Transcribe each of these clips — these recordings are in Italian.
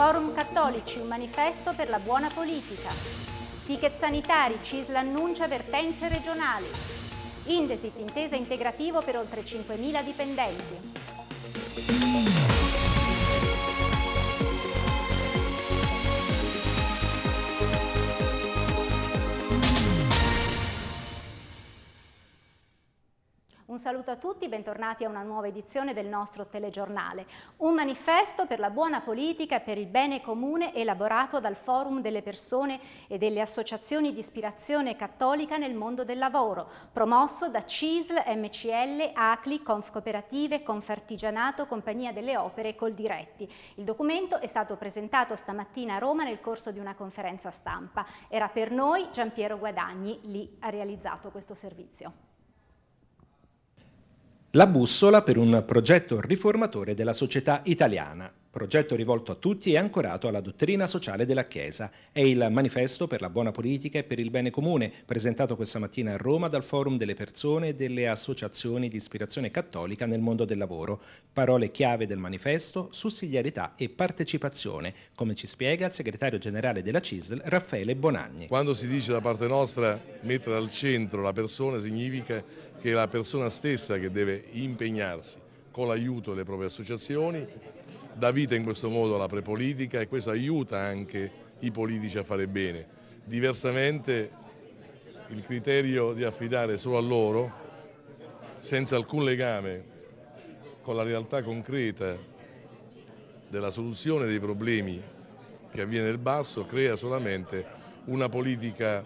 Forum Cattolici, un manifesto per la buona politica. Ticket sanitari, CISL annuncia vertenze regionali. Indesit, intesa integrativo per oltre 5.000 dipendenti. Un saluto a tutti, bentornati a una nuova edizione del nostro telegiornale. Un manifesto per la buona politica e per il bene comune elaborato dal Forum delle persone e delle associazioni di ispirazione cattolica nel mondo del lavoro, promosso da CISL, MCL, ACLI, Confcooperative, Confartigianato, Compagnia delle Opere e Coldiretti. Il documento è stato presentato stamattina a Roma nel corso di una conferenza stampa. Era per noi Giampiero Guadagni lì ha realizzato questo servizio. La bussola per un progetto riformatore della società italiana progetto rivolto a tutti e ancorato alla dottrina sociale della Chiesa. È il manifesto per la buona politica e per il bene comune, presentato questa mattina a Roma dal Forum delle persone e delle associazioni di ispirazione cattolica nel mondo del lavoro. Parole chiave del manifesto, sussidiarietà e partecipazione, come ci spiega il segretario generale della CISL Raffaele Bonagni. Quando si dice da parte nostra mettere al centro la persona significa che è la persona stessa che deve impegnarsi con l'aiuto delle proprie associazioni, dà vita in questo modo alla prepolitica e questo aiuta anche i politici a fare bene. Diversamente il criterio di affidare solo a loro, senza alcun legame con la realtà concreta della soluzione dei problemi che avviene nel basso, crea solamente una politica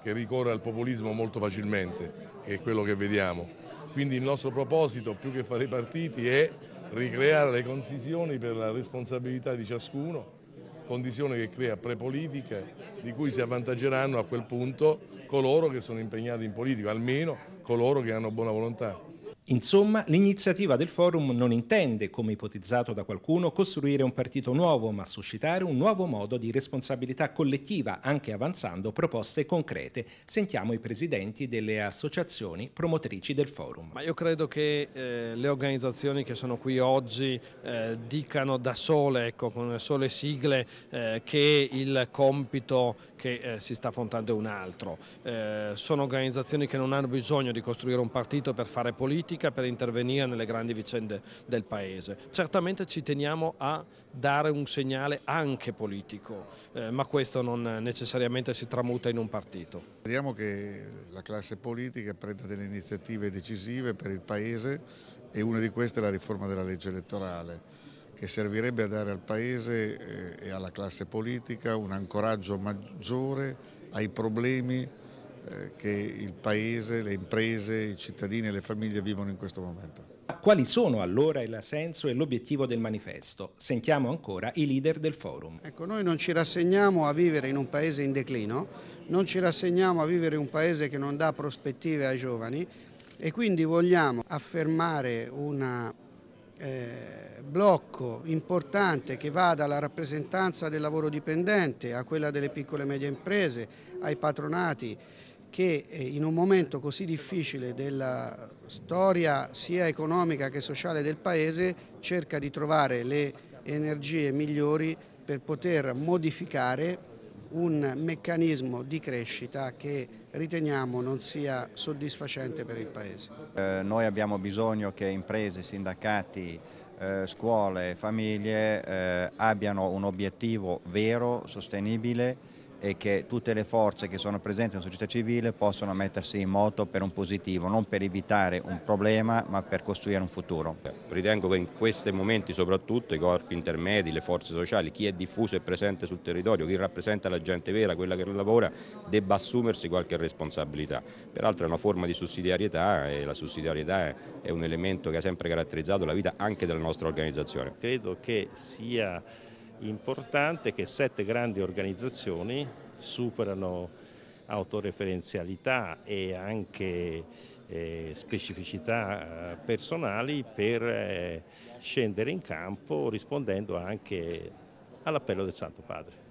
che ricorre al populismo molto facilmente, che è quello che vediamo. Quindi il nostro proposito, più che fare i partiti, è ricreare le condizioni per la responsabilità di ciascuno, condizione che crea prepolitica di cui si avvantaggeranno a quel punto coloro che sono impegnati in politica, almeno coloro che hanno buona volontà. Insomma, l'iniziativa del forum non intende, come ipotizzato da qualcuno, costruire un partito nuovo, ma suscitare un nuovo modo di responsabilità collettiva, anche avanzando proposte concrete. Sentiamo i presidenti delle associazioni promotrici del forum. Ma io credo che eh, le organizzazioni che sono qui oggi eh, dicano da sole, ecco, con le sole sigle, eh, che il compito che eh, si sta affrontando è un altro. Eh, sono organizzazioni che non hanno bisogno di costruire un partito per fare politica, politica per intervenire nelle grandi vicende del Paese. Certamente ci teniamo a dare un segnale anche politico, eh, ma questo non necessariamente si tramuta in un partito. Speriamo che la classe politica prenda delle iniziative decisive per il Paese e una di queste è la riforma della legge elettorale che servirebbe a dare al Paese eh, e alla classe politica un ancoraggio maggiore ai problemi eh, che il paese, le imprese, i cittadini e le famiglie vivono in questo momento. Quali sono allora il senso e l'obiettivo del manifesto? Sentiamo ancora i leader del forum. Ecco, noi non ci rassegniamo a vivere in un paese in declino, non ci rassegniamo a vivere in un paese che non dà prospettive ai giovani e quindi vogliamo affermare un eh, blocco importante che va dalla rappresentanza del lavoro dipendente a quella delle piccole e medie imprese, ai patronati, che eh, in un momento così difficile della storia sia economica che sociale del Paese cerca di trovare le energie migliori per poter modificare un meccanismo di crescita che riteniamo non sia soddisfacente per il Paese. Eh, noi abbiamo bisogno che imprese, sindacati, eh, scuole, famiglie eh, abbiano un obiettivo vero, sostenibile e che tutte le forze che sono presenti nella società civile possano mettersi in moto per un positivo, non per evitare un problema ma per costruire un futuro. Ritengo che in questi momenti soprattutto i corpi intermedi, le forze sociali, chi è diffuso e presente sul territorio, chi rappresenta la gente vera, quella che lavora, debba assumersi qualche responsabilità. Peraltro è una forma di sussidiarietà e la sussidiarietà è un elemento che ha sempre caratterizzato la vita anche della nostra organizzazione. Credo che sia importante che sette grandi organizzazioni superano autoreferenzialità e anche eh, specificità eh, personali per eh, scendere in campo rispondendo anche all'appello del Santo Padre.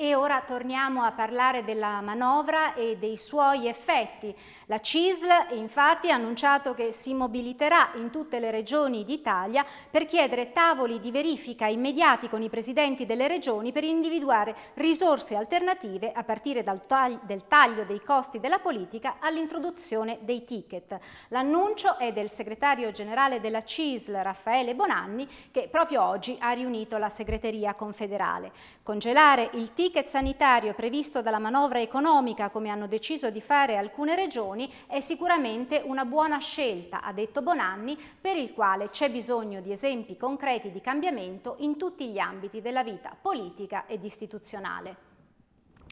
E ora torniamo a parlare della manovra e dei suoi effetti. La CISL infatti ha annunciato che si mobiliterà in tutte le regioni d'Italia per chiedere tavoli di verifica immediati con i presidenti delle regioni per individuare risorse alternative a partire dal taglio, taglio dei costi della politica all'introduzione dei ticket. L'annuncio è del segretario generale della CISL Raffaele Bonanni che proprio oggi ha riunito la segreteria confederale. Congelare il ticket ticket sanitario previsto dalla manovra economica, come hanno deciso di fare alcune regioni, è sicuramente una buona scelta, ha detto Bonanni, per il quale c'è bisogno di esempi concreti di cambiamento in tutti gli ambiti della vita politica ed istituzionale.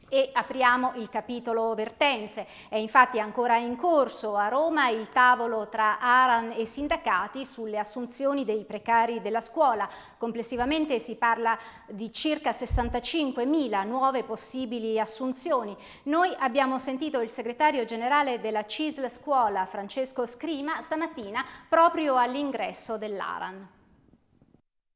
E apriamo il capitolo vertenze. È infatti ancora in corso a Roma il tavolo tra Aran e sindacati sulle assunzioni dei precari della scuola. Complessivamente si parla di circa 65.000 nuove possibili assunzioni. Noi abbiamo sentito il segretario generale della CISL Scuola, Francesco Scrima, stamattina proprio all'ingresso dell'Aran.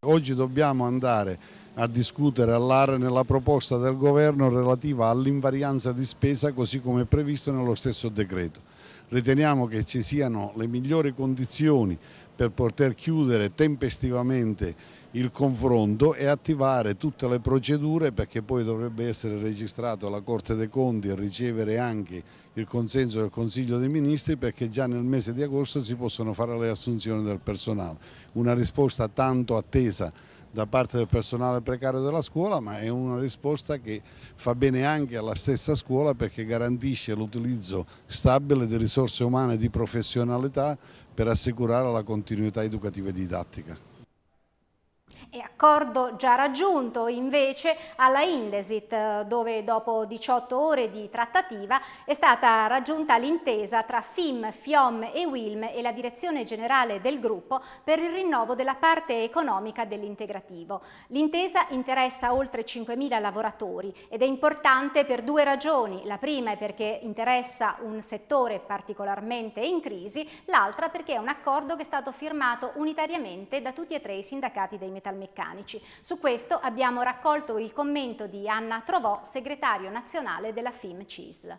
Oggi dobbiamo andare a discutere all'ARE nella proposta del governo relativa all'invarianza di spesa così come previsto nello stesso decreto. Riteniamo che ci siano le migliori condizioni per poter chiudere tempestivamente il confronto e attivare tutte le procedure perché poi dovrebbe essere registrato alla Corte dei Conti e ricevere anche il consenso del Consiglio dei Ministri perché già nel mese di agosto si possono fare le assunzioni del personale. Una risposta tanto attesa da parte del personale precario della scuola, ma è una risposta che fa bene anche alla stessa scuola perché garantisce l'utilizzo stabile di risorse umane e di professionalità per assicurare la continuità educativa e didattica. E accordo già raggiunto invece alla Indesit, eh, dove dopo 18 ore di trattativa è stata raggiunta l'intesa tra FIM, FIOM e WILM e la direzione generale del gruppo per il rinnovo della parte economica dell'integrativo. L'intesa interessa oltre 5.000 lavoratori ed è importante per due ragioni. La prima è perché interessa un settore particolarmente in crisi, l'altra perché è un accordo che è stato firmato unitariamente da tutti e tre i sindacati dei metallisti metalmeccanici. Su questo abbiamo raccolto il commento di Anna Trovò, segretario nazionale della FIM CISL.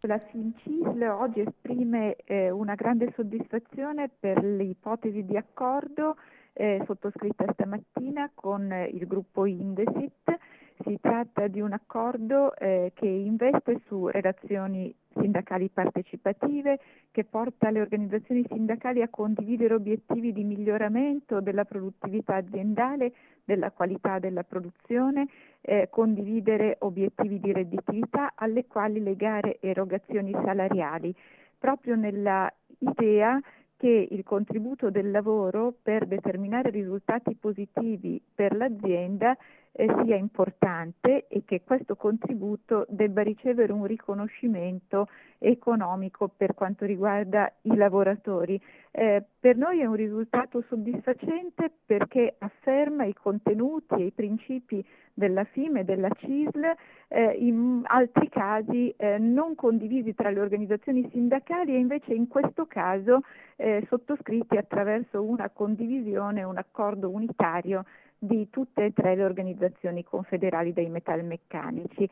La FIMCISL oggi esprime eh, una grande soddisfazione per l'ipotesi di accordo eh, sottoscritta stamattina con eh, il gruppo Indesit si tratta di un accordo eh, che investe su relazioni sindacali partecipative, che porta le organizzazioni sindacali a condividere obiettivi di miglioramento della produttività aziendale, della qualità della produzione, eh, condividere obiettivi di redditività alle quali legare erogazioni salariali, proprio nella idea che il contributo del lavoro per determinare risultati positivi per l'azienda eh, sia importante e che questo contributo debba ricevere un riconoscimento economico per quanto riguarda i lavoratori. Eh, per noi è un risultato soddisfacente perché afferma i contenuti e i principi della FIM e della CISL, eh, in altri casi eh, non condivisi tra le organizzazioni sindacali e invece in questo caso eh, sottoscritti attraverso una condivisione, un accordo unitario di tutte e tre le organizzazioni confederali dei metalmeccanici.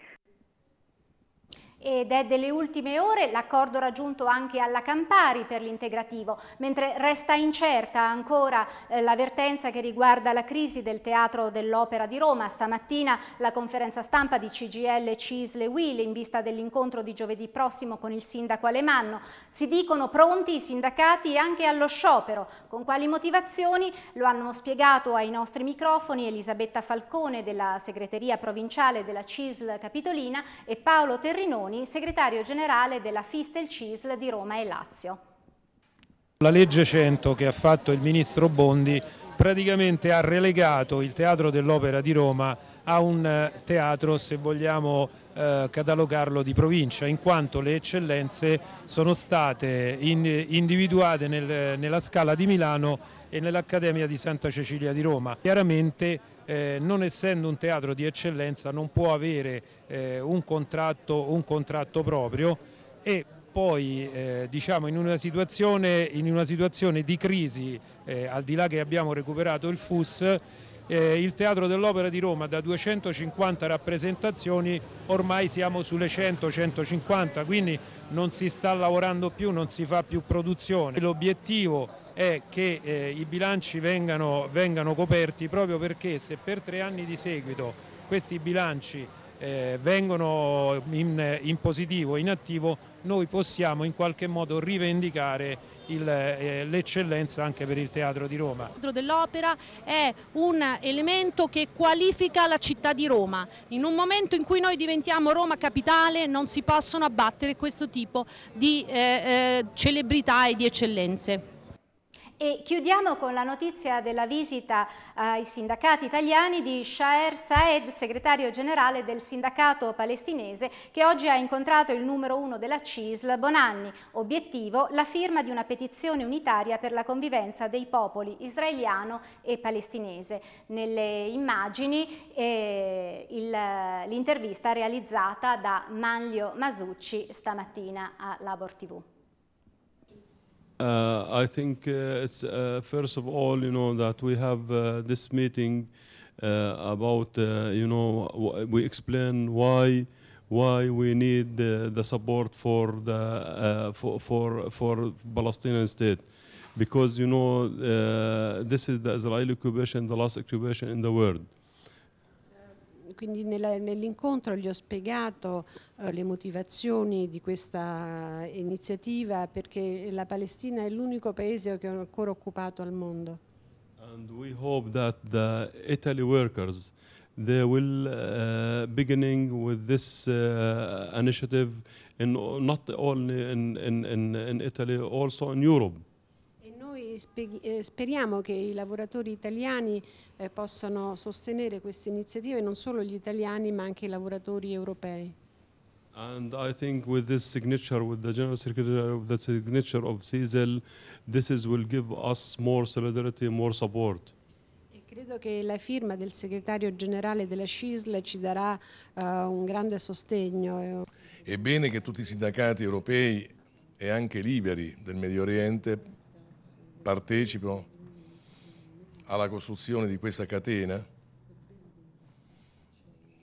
Ed è delle ultime ore l'accordo raggiunto anche alla Campari per l'integrativo, mentre resta incerta ancora eh, l'avvertenza che riguarda la crisi del Teatro dell'Opera di Roma. Stamattina la conferenza stampa di CGL Cisle Will in vista dell'incontro di giovedì prossimo con il sindaco Alemanno. Si dicono pronti i sindacati anche allo sciopero. Con quali motivazioni? Lo hanno spiegato ai nostri microfoni Elisabetta Falcone della segreteria provinciale della CISL Capitolina e Paolo Terrinoni Marconi, segretario generale della Fistel CISL di Roma e Lazio. La legge 100 che ha fatto il ministro Bondi praticamente ha relegato il Teatro dell'Opera di Roma a un eh, teatro, se vogliamo eh, catalogarlo, di provincia, in quanto le eccellenze sono state in, individuate nel, nella Scala di Milano e nell'Accademia di Santa Cecilia di Roma. Chiaramente eh, non essendo un teatro di eccellenza non può avere eh, un, contratto, un, contratto, proprio e poi eh, diciamo in una, in una, situazione, di crisi, eh, al di là che abbiamo recuperato il FUS, eh, il Teatro dell'Opera di Roma da 250 rappresentazioni ormai siamo sulle 100-150, quindi non si sta lavorando più, non si fa più produzione. L'obiettivo è che eh, i bilanci vengano, vengano, coperti proprio perché se per tre anni di seguito questi bilanci eh, vengono in, in positivo, in attivo, noi possiamo in qualche modo rivendicare eh, l'eccellenza eh, anche per il Teatro di Roma. Il Teatro dell'Opera è un elemento che qualifica la città di Roma. In un momento in cui noi diventiamo Roma capitale non si possono abbattere questo tipo di eh, eh, celebrità e di eccellenze. E chiudiamo con la notizia della visita eh, ai sindacati italiani di Shaer Saed, segretario generale del sindacato palestinese, che oggi ha incontrato il numero uno della CISL, Bonanni. Obiettivo, la firma di una petizione unitaria per la convivenza dei popoli israeliano e palestinese. Nelle immagini eh, l'intervista realizzata da Manlio Masucci stamattina a Labor TV. Uh, I think uh, it's uh, first of all, you know, that we have uh, this meeting uh, about, uh, you know, we explain why why we need the support for the for, for for Palestinian state, because you know this is the Israeli occupation, the last occupation in the world. quindi nell'incontro gli ho spiegato eh, le motivazioni di questa iniziativa perché la Palestina è l'unico paese che è ancora occupato al mondo. And we hope that the Italy workers they will uh, beginning with this uh, initiative in, not only in, in, in Italy, also in Europe. Eh, speriamo che i lavoratori italiani eh, possano sostenere queste iniziative, non solo gli italiani ma anche i lavoratori europei. And I think with this signature, with the General Secretary of uh, the signature of CESEL, this is, will give us more solidarity, more support. E credo che la firma del segretario generale della CISL ci darà uh, un grande sostegno. È bene che tutti i sindacati europei e anche liberi del Medio Oriente partecipo alla costruzione di questa catena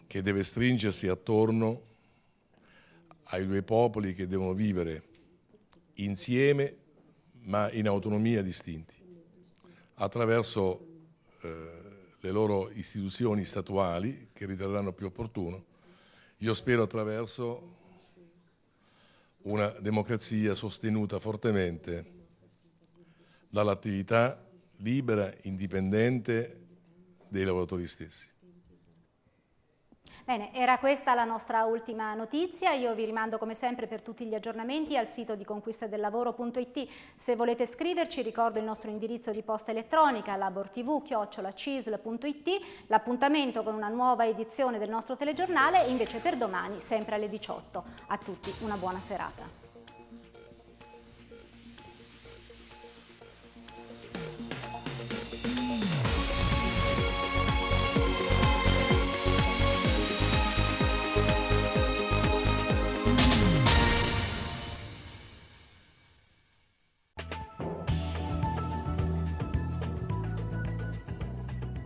che deve stringersi attorno ai due popoli che devono vivere insieme ma in autonomia distinti attraverso eh, le loro istituzioni statuali che riterranno più opportuno, io spero attraverso una democrazia sostenuta fortemente dall'attività libera, indipendente dei lavoratori stessi. Bene, era questa la nostra ultima notizia. Io vi rimando come sempre per tutti gli aggiornamenti al sito di conquistadellavoro.it. Se volete scriverci ricordo il nostro indirizzo di posta elettronica labortv L'appuntamento con una nuova edizione del nostro telegiornale invece per domani sempre alle 18. A tutti una buona serata.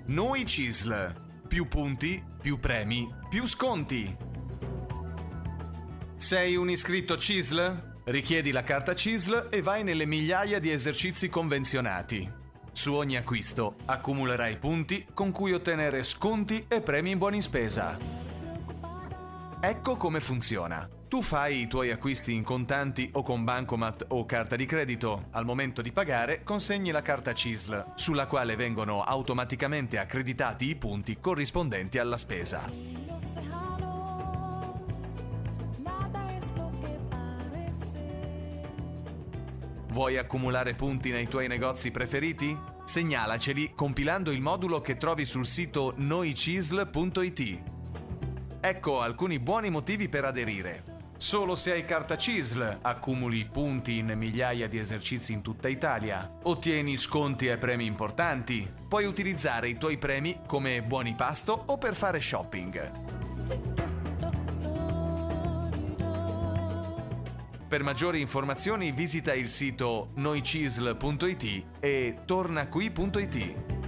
Noi CISL. Più punti, più premi, più sconti. Sei un iscritto CISL? Richiedi la carta CISL e vai nelle migliaia di esercizi convenzionati. Su ogni acquisto accumulerai punti con cui ottenere sconti e premi in buona spesa. Ecco come funziona. Tu fai i tuoi acquisti in contanti o con bancomat o carta di credito. Al momento di pagare consegni la carta CISL, sulla quale vengono automaticamente accreditati i punti corrispondenti alla spesa. Vuoi accumulare punti nei tuoi negozi preferiti? Segnalaceli compilando il modulo che trovi sul sito noicisl.it Ecco alcuni buoni motivi per aderire. Solo se hai carta CISL accumuli punti in migliaia di esercizi in tutta Italia, ottieni sconti e premi importanti, puoi utilizzare i tuoi premi come buoni pasto o per fare shopping. Per maggiori informazioni visita il sito noicisl.it e tornaqui.it.